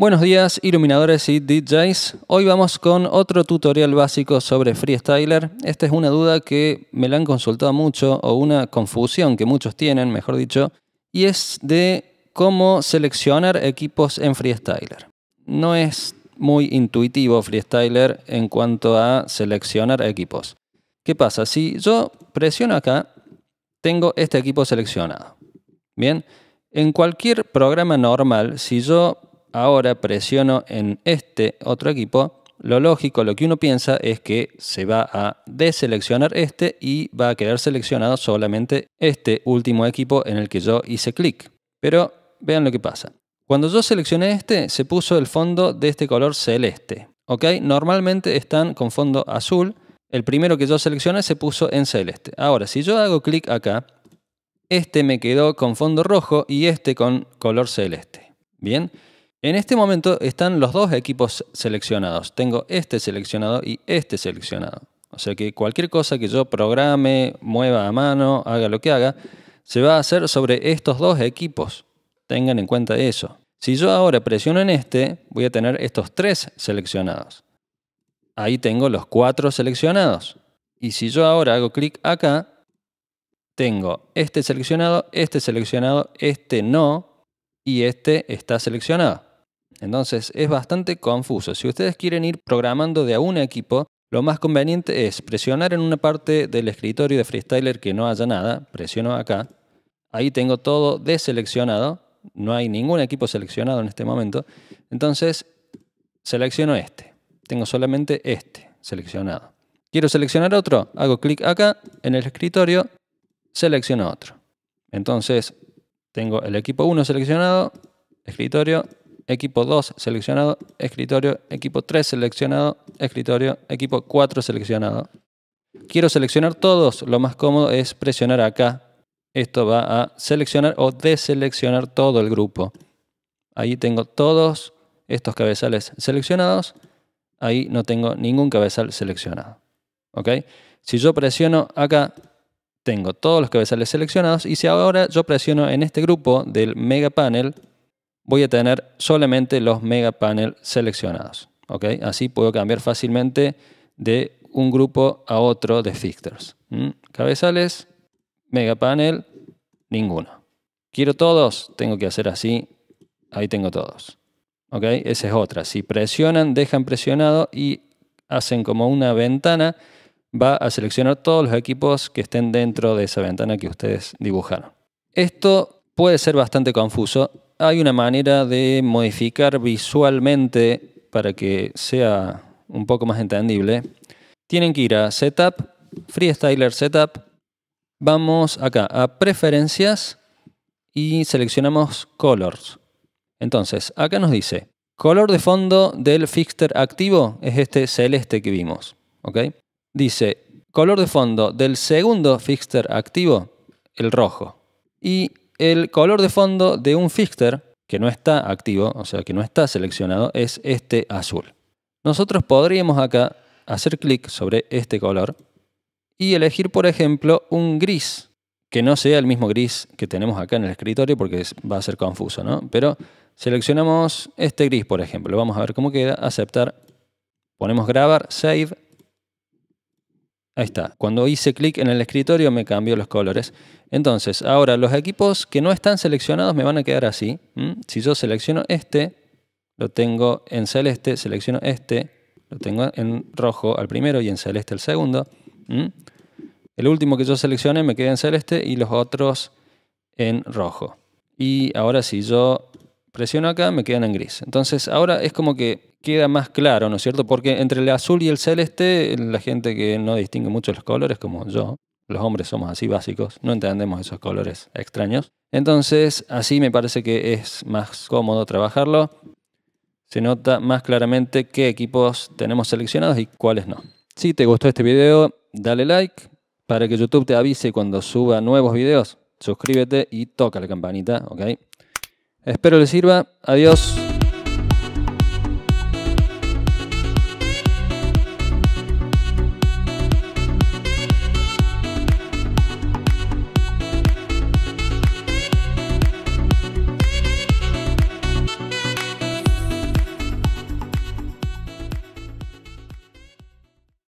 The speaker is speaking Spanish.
Buenos días, iluminadores y DJs. Hoy vamos con otro tutorial básico sobre Freestyler. Esta es una duda que me la han consultado mucho, o una confusión que muchos tienen, mejor dicho, y es de cómo seleccionar equipos en Freestyler. No es muy intuitivo Freestyler en cuanto a seleccionar equipos. ¿Qué pasa? Si yo presiono acá, tengo este equipo seleccionado. Bien, en cualquier programa normal, si yo ahora presiono en este otro equipo, lo lógico, lo que uno piensa es que se va a deseleccionar este y va a quedar seleccionado solamente este último equipo en el que yo hice clic. Pero vean lo que pasa. Cuando yo seleccioné este, se puso el fondo de este color celeste. ¿ok? Normalmente están con fondo azul. El primero que yo seleccioné se puso en celeste. Ahora, si yo hago clic acá, este me quedó con fondo rojo y este con color celeste. Bien. En este momento están los dos equipos seleccionados. Tengo este seleccionado y este seleccionado. O sea que cualquier cosa que yo programe, mueva a mano, haga lo que haga, se va a hacer sobre estos dos equipos. Tengan en cuenta eso. Si yo ahora presiono en este, voy a tener estos tres seleccionados. Ahí tengo los cuatro seleccionados. Y si yo ahora hago clic acá, tengo este seleccionado, este seleccionado, este no, y este está seleccionado. Entonces es bastante confuso. Si ustedes quieren ir programando de a un equipo, lo más conveniente es presionar en una parte del escritorio de Freestyler que no haya nada. Presiono acá. Ahí tengo todo deseleccionado. No hay ningún equipo seleccionado en este momento. Entonces selecciono este. Tengo solamente este seleccionado. Quiero seleccionar otro. Hago clic acá en el escritorio. Selecciono otro. Entonces tengo el equipo 1 seleccionado. Escritorio equipo 2 seleccionado, escritorio, equipo 3 seleccionado, escritorio, equipo 4 seleccionado. Quiero seleccionar todos, lo más cómodo es presionar acá. Esto va a seleccionar o deseleccionar todo el grupo. Ahí tengo todos estos cabezales seleccionados. Ahí no tengo ningún cabezal seleccionado. ¿OK? Si yo presiono acá, tengo todos los cabezales seleccionados. Y si ahora yo presiono en este grupo del mega panel, voy a tener solamente los mega panel seleccionados. ¿ok? Así puedo cambiar fácilmente de un grupo a otro de fixtures. Cabezales, mega panel, ninguno. Quiero todos, tengo que hacer así. Ahí tengo todos. ¿ok? Esa es otra. Si presionan, dejan presionado y hacen como una ventana, va a seleccionar todos los equipos que estén dentro de esa ventana que ustedes dibujaron. Esto puede ser bastante confuso hay una manera de modificar visualmente para que sea un poco más entendible. Tienen que ir a Setup, Freestyler Setup. Vamos acá a Preferencias y seleccionamos Colors. Entonces, acá nos dice, color de fondo del fixture activo es este celeste que vimos. Dice, color de fondo del segundo fixture activo, el rojo. Y el color de fondo de un fixter, que no está activo, o sea, que no está seleccionado, es este azul. Nosotros podríamos acá hacer clic sobre este color y elegir, por ejemplo, un gris, que no sea el mismo gris que tenemos acá en el escritorio porque va a ser confuso, ¿no? Pero seleccionamos este gris, por ejemplo, vamos a ver cómo queda, aceptar, ponemos grabar, save, Ahí está. Cuando hice clic en el escritorio me cambió los colores. Entonces, ahora los equipos que no están seleccionados me van a quedar así. Si yo selecciono este, lo tengo en celeste, selecciono este, lo tengo en rojo al primero y en celeste al segundo. El último que yo seleccione me queda en celeste y los otros en rojo. Y ahora si yo presiono acá me quedan en gris. Entonces ahora es como que queda más claro, ¿no es cierto? Porque entre el azul y el celeste, la gente que no distingue mucho los colores, como yo, los hombres somos así básicos, no entendemos esos colores extraños. Entonces, así me parece que es más cómodo trabajarlo. Se nota más claramente qué equipos tenemos seleccionados y cuáles no. Si te gustó este video, dale like. Para que YouTube te avise cuando suba nuevos videos, suscríbete y toca la campanita, ¿ok? Espero les sirva. Adiós.